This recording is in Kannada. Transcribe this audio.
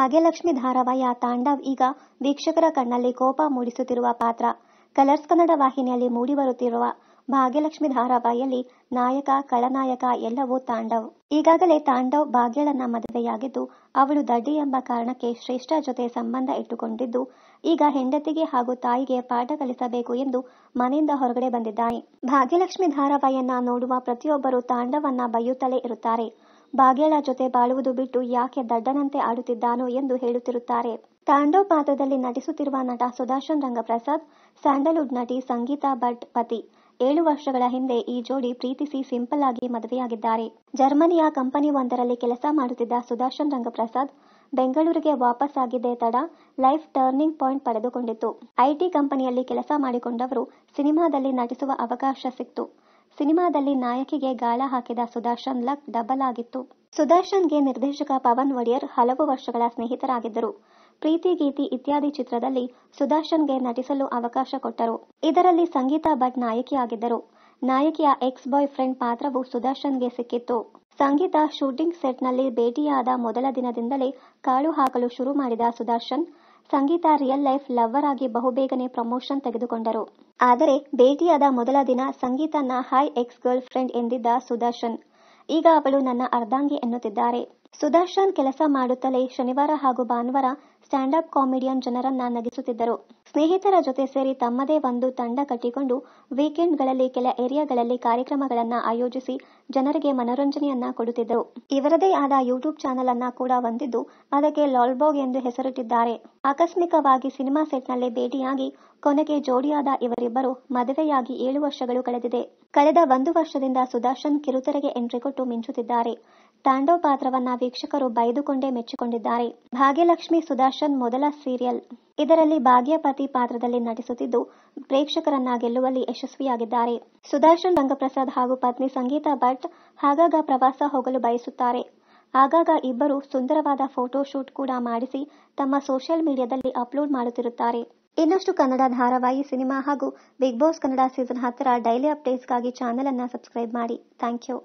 ಭಾಗ್ಯಲಕ್ಷ್ಮಿ ಧಾರಾವಾಹಿಯ ತಾಂಡವ್ ಈಗ ವೀಕ್ಷಕರ ಕಣ್ಣಲ್ಲಿ ಕೋಪ ಮೂಡಿಸುತ್ತಿರುವ ಪಾತ್ರ ಕಲರ್ಸ್ ಕನ್ನಡ ವಾಹಿನಿಯಲ್ಲಿ ಮೂಡಿಬರುತ್ತಿರುವ ಭಾಗ್ಯಲಕ್ಷ್ಮಿ ಧಾರಾವಾಹಿಯಲ್ಲಿ ನಾಯಕ ಕಳನಾಯಕ ಎಲ್ಲವೂ ತಾಂಡವ್ ಈಗಾಗಲೇ ತಾಂಡವ್ ಭಾಗ್ಯಳನ್ನ ಮದುವೆಯಾಗಿದ್ದು ಅವಳು ದಡ್ಡಿ ಎಂಬ ಕಾರಣಕ್ಕೆ ಶ್ರೇಷ್ಠ ಜೊತೆ ಸಂಬಂಧ ಇಟ್ಟುಕೊಂಡಿದ್ದು ಈಗ ಹೆಂಡತಿಗೆ ಹಾಗೂ ತಾಯಿಗೆ ಪಾಠ ಕಲಿಸಬೇಕು ಎಂದು ಮನೆಯಿಂದ ಹೊರಗಡೆ ಬಂದಿದ್ದಾನೆ ಭಾಗ್ಯಲಕ್ಷ್ಮಿ ಧಾರಾವಾಹಿಯನ್ನ ನೋಡುವ ಪ್ರತಿಯೊಬ್ಬರು ತಾಂಡವನ್ನ ಬೈಯುತ್ತಲೇ ಇರುತ್ತಾರೆ ಬಾಗೇಳ ಜೊತೆ ಬಾಳುವುದು ಬಿಟ್ಟು ಯಾಕೆ ದಡ್ಡನಂತೆ ಆಡುತ್ತಿದ್ದಾನೋ ಎಂದು ಹೇಳುತ್ತಿರುತ್ತಾರೆ ತಾಂಡೋ ಪಾತ್ರದಲ್ಲಿ ನಟಿಸುತ್ತಿರುವ ನಟ ಸುದರ್ಶನ್ ರಂಗಪ್ರಸಾದ್ ಸ್ಯಾಂಡಲ್ವುಡ್ ನಟಿ ಸಂಗೀತಾ ಭಟ್ ಪತಿ ಏಳು ವರ್ಷಗಳ ಹಿಂದೆ ಈ ಜೋಡಿ ಪ್ರೀತಿಸಿ ಸಿಂಪಲ್ ಆಗಿ ಮದುವೆಯಾಗಿದ್ದಾರೆ ಜರ್ಮನಿಯ ಕಂಪನಿಯೊಂದರಲ್ಲಿ ಕೆಲಸ ಮಾಡುತ್ತಿದ್ದ ಸುದರ್ಶನ್ ರಂಗಪ್ರಸಾದ್ ಬೆಂಗಳೂರಿಗೆ ವಾಪಸ್ಸಾಗಿದ್ದೇ ತಡ ಲೈಫ್ ಟರ್ನಿಂಗ್ ಪಾಯಿಂಟ್ ಪಡೆದುಕೊಂಡಿತ್ತು ಐಟಿ ಕಂಪನಿಯಲ್ಲಿ ಕೆಲಸ ಮಾಡಿಕೊಂಡವರು ಸಿನಿಮಾದಲ್ಲಿ ನಟಿಸುವ ಅವಕಾಶ ಸಿಕ್ತು ಸಿನಿಮಾದಲ್ಲಿ ನಾಯಕಿಗೆ ಗಾಳ ಹಾಕಿದ ಸುದರ್ಶನ್ ಲಕ್ ಡಬಲ್ ಆಗಿತ್ತು ಸುದರ್ಶನ್ಗೆ ನಿರ್ದೇಶಕ ಪವನ್ ಒಡೆಯರ್ ಹಲವು ವರ್ಷಗಳ ಸ್ನೇಹಿತರಾಗಿದ್ದರು ಪ್ರೀತಿ ಗೀತಿ ಇತ್ಯಾದಿ ಚಿತ್ರದಲ್ಲಿ ಸುದರ್ಶನ್ಗೆ ನಟಿಸಲು ಅವಕಾಶ ಕೊಟ್ಟರು ಇದರಲ್ಲಿ ಸಂಗೀತಾ ಭಟ್ ನಾಯಕಿಯಾಗಿದ್ದರು ನಾಯಕಿಯ ಎಕ್ಸ್ ಬಾಯ್ ಫ್ರೆಂಡ್ ಪಾತ್ರವು ಸುದರ್ಶನ್ಗೆ ಸಿಕ್ಕಿತ್ತು ಸಂಗೀತಾ ಶೂಟಿಂಗ್ ಸೆಟ್ನಲ್ಲಿ ಭೇಟಿಯಾದ ಮೊದಲ ದಿನದಿಂದಲೇ ಕಾಳು ಹಾಕಲು ಶುರು ಮಾಡಿದ Sudarshan Sangeetha real life lover ಆಗಿ ಬಹುಬೇಗನೆ ಪ್ರಮೋಷನ್ ತೆಗೆದುಕೊಂಡರು ಆದರೆ ಭೇಟಿಯಾದ ಮೊದಲ ದಿನ ಸಂಗೀತನ ಹಾಯ್ ಎಕ್ಸ್ ಗರ್ಲ್ ಫ್ರೆಂಡ್ ಎಂದಿದ್ದ ಸುದರ್ಶನ್ ಈಗ ಅವಳು ನನ್ನ ಅರ್ಧಾಂಗಿ ಎನ್ನುತ್ತಿದ್ದಾರೆ ಸುದರ್ಶನ್ ಕೆಲಸ ಮಾಡುತ್ತಲೇ ಶನಿವಾರ ಹಾಗೂ ಭಾನುವಾರ ಸ್ಟ್ಯಾಂಡ್ ಅಪ್ ಕಾಮಿಡಿಯನ್ ಜನರನ್ನ ನಗಿಸುತ್ತಿದ್ದರು ಸ್ನೇಹಿತರ ಜೊತೆ ಸೇರಿ ತಮ್ಮದೇ ಒಂದು ತಂಡ ಕಟ್ಟಿಕೊಂಡು ವೀಕೆಂಡ್ಗಳಲ್ಲಿ ಕೆಲ ಏರಿಯಾಗಳಲ್ಲಿ ಕಾರ್ಯಕ್ರಮಗಳನ್ನ ಆಯೋಜಿಸಿ ಜನರಿಗೆ ಮನೋರಂಜನೆಯನ್ನ ಕೊಡುತ್ತಿದ್ದರು ಇವರದೇ ಆದ ಯೂಟ್ಯೂಬ್ ಚಾನೆಲ್ ಅನ್ನ ಕೂಡ ಹೊಂದಿದ್ದು ಅದಕ್ಕೆ ಲಾಲ್ಬೋಗ್ ಎಂದು ಹೆಸರಿಟ್ಟಿದ್ದಾರೆ ಆಕಸ್ಮಿಕವಾಗಿ ಸಿನಿಮಾ ಸೆಟ್ನಲ್ಲಿ ಭೇಟಿಯಾಗಿ ಕೊನೆಗೆ ಜೋಡಿಯಾದ ಇವರಿಬ್ಬರು ಮದುವೆಯಾಗಿ ಏಳು ವರ್ಷಗಳು ಕಳೆದಿದೆ ಕಳೆದ ಒಂದು ವರ್ಷದಿಂದ ಸುದರ್ಶನ್ ಕಿರುತೆರೆಗೆ ಎಂಟ್ರಿ ಕೊಟ್ಟು ಮಿಂಚುತ್ತಿದ್ದಾರೆ ತಾಂಡವ್ ಪಾತ್ರವನ್ನ ವೀಕ್ಷಕರು ಬೈದುಕೊಂಡೇ ಮೆಚ್ಚಿಕೊಂಡಿದ್ದಾರೆ ಭಾಗ್ಯಲಕ್ಷ್ಮಿ ಸುದರ್ಶನ್ ಮೊದಲ ಸೀರಿಯಲ್ ಇದರಲ್ಲಿ ಭಾಗ್ಯಪತಿ ಪಾತ್ರದಲ್ಲಿ ನಟಿಸುತ್ತಿದ್ದು ಪ್ರೇಕ್ಷಕರನ್ನ ಗೆಲ್ಲುವಲ್ಲಿ ಯಶಸ್ವಿಯಾಗಿದ್ದಾರೆ ಸುದರ್ಶನ್ ರಂಗಪ್ರಸಾದ್ ಹಾಗೂ ಪತ್ನಿ ಸಂಗೀತಾ ಭಟ್ ಆಗಾಗ ಪ್ರವಾಸ ಹೋಗಲು ಬಯಸುತ್ತಾರೆ ಆಗಾಗ ಇಬ್ಬರು ಸುಂದರವಾದ ಫೋಟೋ ಶೂಟ್ ಕೂಡ ಮಾಡಿಸಿ ತಮ್ಮ ಸೋಷಿಯಲ್ ಮೀಡಿಯಾದಲ್ಲಿ ಅಪ್ಲೋಡ್ ಮಾಡುತ್ತಿರುತ್ತಾರೆ ಇನ್ನಷ್ಟು ಕನ್ನಡ ಧಾರಾವಾಹಿ ಸಿನಿಮಾ ಹಾಗೂ ಬಿಗ್ ಬಾಸ್ ಕನ್ನಡ ಸೀಸನ್ ಹತ್ತರ ಡೈಲಿ ಅಪ್ಡೇಟ್ಸ್ಗಾಗಿ ಚಾನೆಲ್ ಅನ್ನು ಸಬ್ಸ್ಕ್ರೈಬ್ ಮಾಡಿ ಥ್ಯಾಂಕ್ ಯು